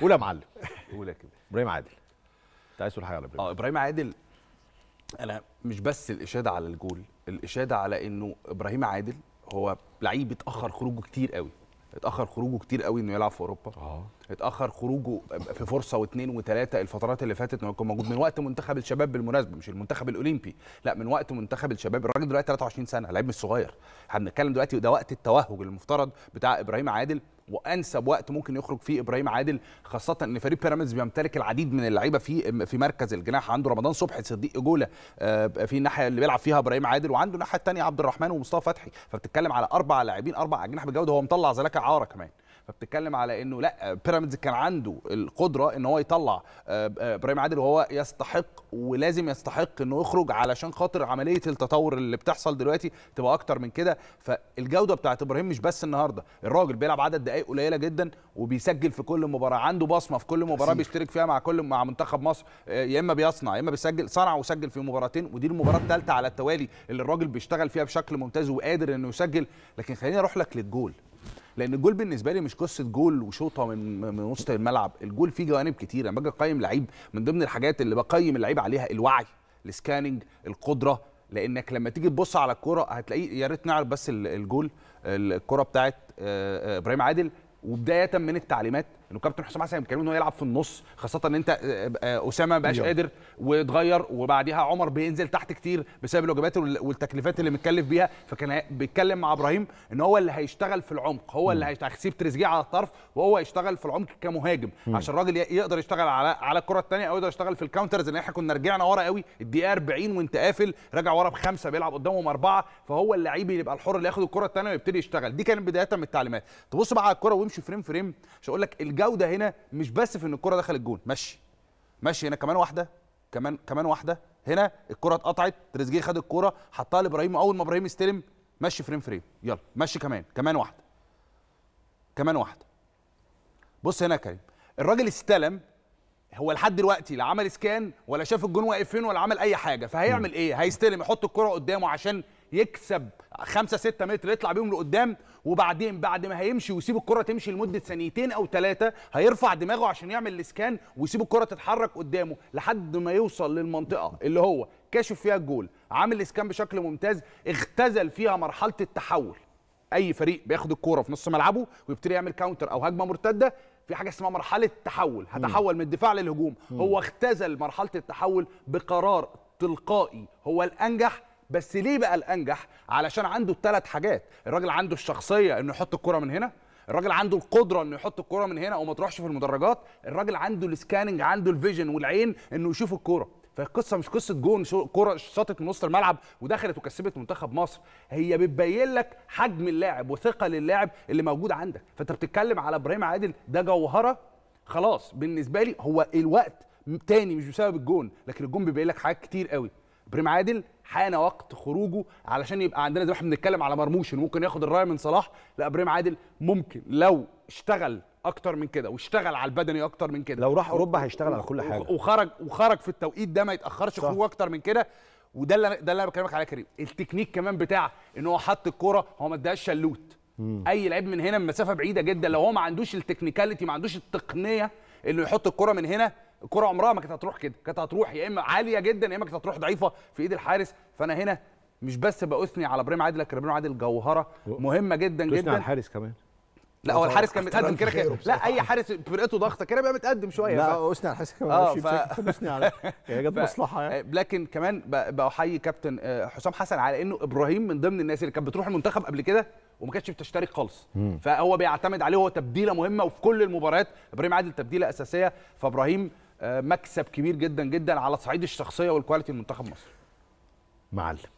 قول يا معلم قول يا كبير ابراهيم عادل انت عايز تقول حاجه على ابراهيم اه ابراهيم عادل انا مش بس الاشاده على الجول الاشاده على انه ابراهيم عادل هو لعيب اتاخر خروجه كتير قوي اتاخر خروجه كتير قوي انه يلعب في اوروبا اه اتاخر خروجه في فرصه واثنين وثلاثه الفترات اللي فاتت انه كان موجود من وقت منتخب الشباب بالمناسبه مش المنتخب الاولمبي لا من وقت منتخب الشباب الراجل دلوقتي 23 سنه لعيب مش صغير احنا بنتكلم دلوقتي ده وقت التوهج المفترض بتاع ابراهيم عادل وانسب وقت ممكن يخرج فيه ابراهيم عادل خاصه ان فريق بيراميدز بيمتلك العديد من اللعيبه في في مركز الجناح عنده رمضان صبحي صديق جوله آه، في الناحيه اللي بيلعب فيها ابراهيم عادل وعنده الناحيه الثانيه عبد الرحمن ومصطفى فتحي فبتتكلم على اربع لاعبين اربع اجنحه بجوده هو مطلع زلاكا عاره كمان فبتتكلم على انه لا بيراميدز كان عنده القدره ان هو يطلع آه، آه، ابراهيم عادل وهو يستحق ولازم يستحق انه يخرج علشان خاطر عمليه التطور اللي بتحصل دلوقتي تبقى اكتر من كده فالجوده بتاعت ابراهيم مش بس النهارده الراجل بيلعب عدد دقائق قليله جدا وبيسجل في كل مباراه عنده بصمه في كل مباراه بيشترك فيها مع كل مع منتخب مصر آه، يا اما بيصنع يا اما بيسجل صنع وسجل في مباراتين ودي المباراه الثالثه على التوالي اللي الراجل بيشتغل فيها بشكل ممتاز وقادر انه يسجل لكن خليني اروح لك للجول لان الجول بالنسبه لي مش قصه جول وشوطه من من وسط الملعب الجول فيه جوانب كتير لما باجي اقيم لعيب من ضمن الحاجات اللي بقيم اللعيب عليها الوعي السكاننج القدره لانك لما تيجي تبص على الكوره هتلاقيه يا ريت نعرف بس الجول الكوره بتاعت آه، آه، ابراهيم عادل وبدايه من التعليمات انه كابتن حسام حسن بيتكلموا انه يلعب في النص خاصه ان انت آه، آه، اسامه ما بقاش قادر واتغير وبعديها عمر بينزل تحت كتير بسبب الوجبات والتكليفات اللي متكلف بيها فكان بيتكلم مع ابراهيم ان هو اللي هيشتغل في العمق هو اللي هيسيب تريزيجيه على الطرف وهو يشتغل في العمق كمهاجم عشان الراجل يقدر يشتغل على على الكره الثانيه او يقدر يشتغل في الكاونترز ان احنا كنا رجعنا ورا قوي الدقيقه 40 وانت قافل راجع ورا بخمسه بيلعب قدامهم اربعه فهو اللعيب اللي يبقى الحر اللي ياخد الكره الثانيه ويبتدي يشتغل دي كانت بدايه من التعليمات تبص بقى على الكره وامشي فريم فريم عشان اقول لك الجوده هنا مش بس في ان الكره دخلت الجون مشي مشي هنا كمان واحده كمان كمان واحده هنا الكره اتقطعت تريزيجيه خد الكره حطها لابراهيم اول ما ابراهيم استلم مشي فريم فريم يلا مشي كمان كمان واحده كمان واحده بص هنا يا كريم الراجل استلم هو لحد دلوقتي لا عمل سكان ولا شاف الجون واقف فين ولا عمل اي حاجه فهيعمل ايه هيستلم يحط الكره قدامه عشان يكسب 5 6 متر يطلع بيهم لقدام وبعدين بعد ما هيمشي ويسيب الكره تمشي لمده ثانيتين او ثلاثه هيرفع دماغه عشان يعمل الاسكان ويسيب الكره تتحرك قدامه لحد ما يوصل للمنطقه اللي هو كاشف فيها الجول عامل الإسكان بشكل ممتاز اختزل فيها مرحله التحول اي فريق بياخد الكوره في نص ملعبه ويبتدي يعمل كاونتر او هجمه مرتده في حاجه اسمها مرحله التحول هتحول من الدفاع للهجوم هو اختزل مرحله التحول بقرار تلقائي هو الانجح بس ليه بقى الانجح علشان عنده الثلاث حاجات الراجل عنده الشخصيه انه يحط الكره من هنا الراجل عنده القدره انه يحط الكره من هنا وما تروحش في المدرجات الراجل عنده السكاننج عنده الفيجن والعين انه يشوف الكوره فالقصه مش قصه جون كره شاطت من وسط الملعب ودخلت وكسبت منتخب مصر هي بتبين لك حجم اللاعب وثقه للاعب اللي موجود عندك فانت بتتكلم على ابراهيم عادل ده جوهره خلاص بالنسبه لي هو الوقت تاني مش بسبب الجون لكن الجون بيبين لك حاجات كتير قوي ابراهيم عادل حان وقت خروجه علشان يبقى عندنا زي ما احنا بنتكلم على مرموش انه ممكن ياخد الرايه من صلاح لا ابراهيم عادل ممكن لو اشتغل اكتر من كده واشتغل على البدني اكتر من كده لو راح اوروبا هيشتغل على كل حاجه وخرج وخرج في التوقيت ده ما يتاخرش خروجه اكتر من كده وده اللي ده اللي انا بكلمك عليه كريم التكنيك كمان بتاع ان هو حط الكوره هو ما اداهاش شلوت مم. اي لعيب من هنا من مسافه بعيده جدا لو هو ما عندوش التكنيكاليتي ما عندوش التقنيه انه يحط الكوره من هنا الكره عمرها ما كانت هتروح كده كانت هتروح يا اما عاليه جدا يا اما كانت هتروح ضعيفه في ايد الحارس فانا هنا مش بس باثني على ابراهيم عادل لكن ابراهيم عادل جوهره مهمه جدا جدا على الحارس كمان لا هو الحارس كان متقدم كده كده لا اي حارس فرقته ضغطه كده بقى متقدم شويه لا اثني على الحارس كمان اه ف... على هي جت مصلحه يعني آه، لكن كمان بحيي كابتن آه، حسام حسن على انه ابراهيم من ضمن الناس اللي كانت بتروح المنتخب قبل كده وما كانتش بتشترك خالص فهو بيعتمد عليه هو تبديله مهمه وفي كل المباريات ابراهيم عادل تبديله اساسيه فابراهيم آه، مكسب كبير جدا جدا على صعيد الشخصيه والكواليتي لمنتخب مصر معلم